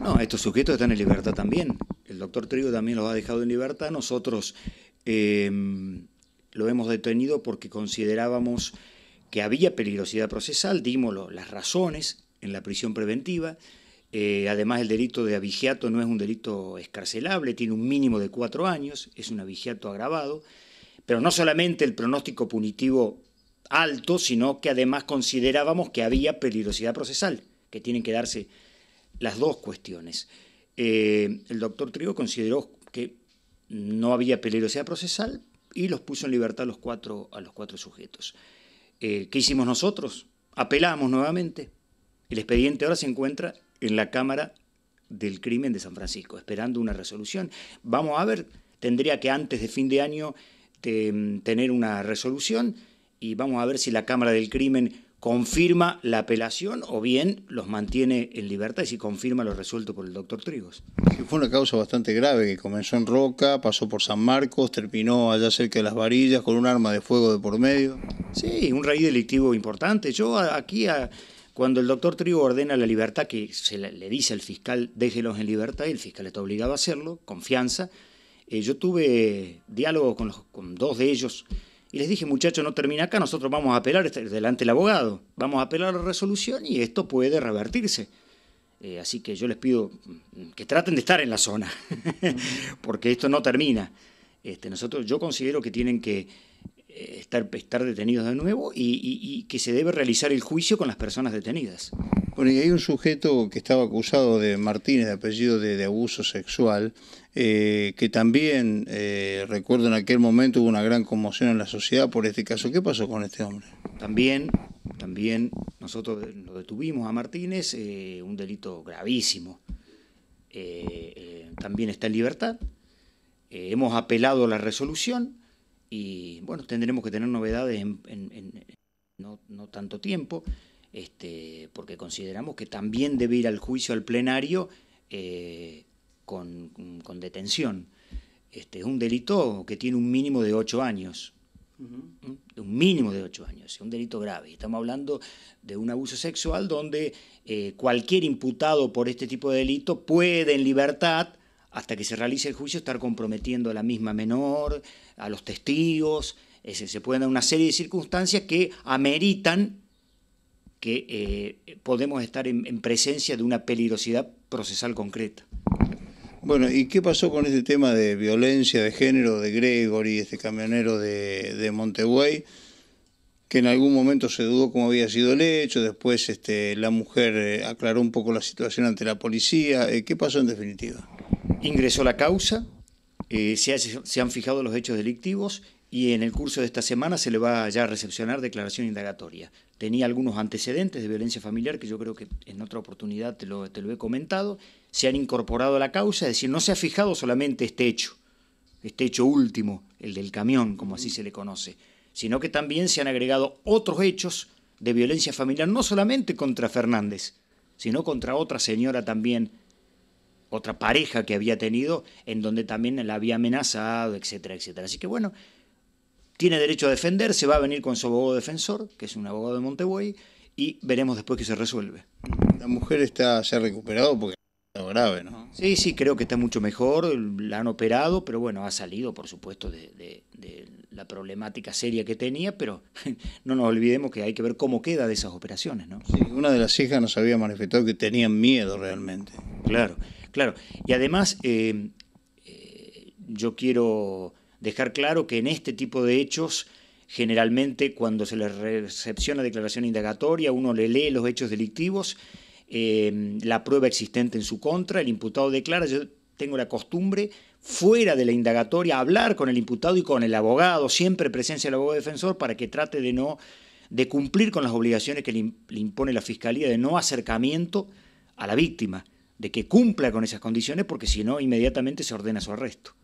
No, estos sujetos están en libertad también. El doctor Trigo también los ha dejado en libertad. Nosotros em, lo hemos detenido porque considerábamos que había peligrosidad procesal, dimos las razones en la prisión preventiva. Eh, además, el delito de avigiato no es un delito escarcelable, tiene un mínimo de cuatro años, es un avigiato agravado. Pero no solamente el pronóstico punitivo alto, sino que además considerábamos que había peligrosidad procesal, que tienen que darse las dos cuestiones. Eh, el doctor Trigo consideró que no había peligrosidad procesal y los puso en libertad a los cuatro, a los cuatro sujetos. Eh, ¿Qué hicimos nosotros? Apelamos nuevamente. El expediente ahora se encuentra en la Cámara del Crimen de San Francisco, esperando una resolución. Vamos a ver, tendría que antes de fin de año mm, tener una resolución y vamos a ver si la Cámara del Crimen confirma la apelación o bien los mantiene en libertad y si confirma lo resuelto por el doctor Trigos. Fue una causa bastante grave que comenzó en Roca, pasó por San Marcos, terminó allá cerca de las varillas con un arma de fuego de por medio. Sí, un raíz delictivo importante. Yo aquí, cuando el doctor Trigo ordena la libertad, que se le dice al fiscal, déjelos en libertad, y el fiscal está obligado a hacerlo, confianza. Eh, yo tuve diálogo con, con dos de ellos y les dije, muchachos, no termina acá, nosotros vamos a apelar este, delante del abogado, vamos a apelar la resolución y esto puede revertirse. Eh, así que yo les pido mm, que traten de estar en la zona, porque esto no termina. Este, nosotros, yo considero que tienen que eh, estar, estar detenidos de nuevo y que se debe realizar el juicio con las personas detenidas. Bueno, y hay un sujeto que estaba acusado de Martínez, de apellido de, abuso sexual, eh, que también, eh, recuerdo en aquel momento, hubo una gran conmoción en la sociedad por este caso. ¿Qué pasó con este hombre? También, también nosotros lo detuvimos a Martínez, eh, un delito gravísimo. también está en libertad. hemos apelado a la resolución y, bueno, tendremos que tener novedades en, no tanto tiempo este, porque consideramos que también debe ir al juicio al plenario eh, con, detención. Este, es un delito que tiene un mínimo de ocho años. Un mínimo de ocho años, es un delito grave. Estamos hablando de un abuso sexual donde eh, cualquier imputado por este tipo de delito puede en libertad, hasta que se realice el juicio, estar comprometiendo a la misma menor, a los testigos. se pueden dar una serie de circunstancias que ameritan que eh, podemos estar en, presencia de una peligrosidad procesal concreta. Bueno, ¿y qué pasó con este tema de violencia de género de Gregory, este camionero de, de que en algún momento se dudó cómo había sido el hecho, después este, la mujer eh, aclaró un poco la situación ante la policía. Eh, ¿Qué pasó en definitiva? Ingresó la causa, se han fijado los hechos delictivos y en el curso de esta semana se le va ya a recepcionar declaración indagatoria. Tenía algunos antecedentes de violencia familiar que yo creo que en otra oportunidad te lo, te lo he comentado, se han incorporado a la causa, es decir, no se ha fijado solamente este hecho, este hecho último, el del camión, como así se le conoce, sino que también se han agregado otros hechos de violencia familiar, no solamente contra Fernández, sino contra otra señora también, otra pareja que había tenido, en donde también la había amenazado, etcétera, etcétera. Así que bueno, tiene derecho a defender, se va a venir con su abogado defensor, que es un abogado de Montebuey, y veremos después qué se resuelve. La mujer está ha recuperado porque sido grave, ¿no? Sí, sí, creo que está mucho mejor, la han operado, pero bueno, ha salido, por supuesto, de, la problemática seria que tenía, pero no nos olvidemos que hay que ver cómo queda de esas operaciones, ¿no? Sí, una de las hijas nos había manifestado que tenían miedo realmente. Claro, claro. Y además, eh, eh, yo quiero dejar claro que en este tipo de hechos generalmente cuando se le recepciona declaración indagatoria, uno le lee los hechos delictivos, eh, la prueba existente en su contra, el imputado declara, yo tengo la costumbre, fuera de la indagatoria, hablar con el imputado y con el abogado, siempre presencia del abogado defensor, para que trate de no de cumplir con las obligaciones que le impone la fiscalía de no acercamiento a la víctima, de que cumpla con esas condiciones, porque si no, inmediatamente se ordena su arresto.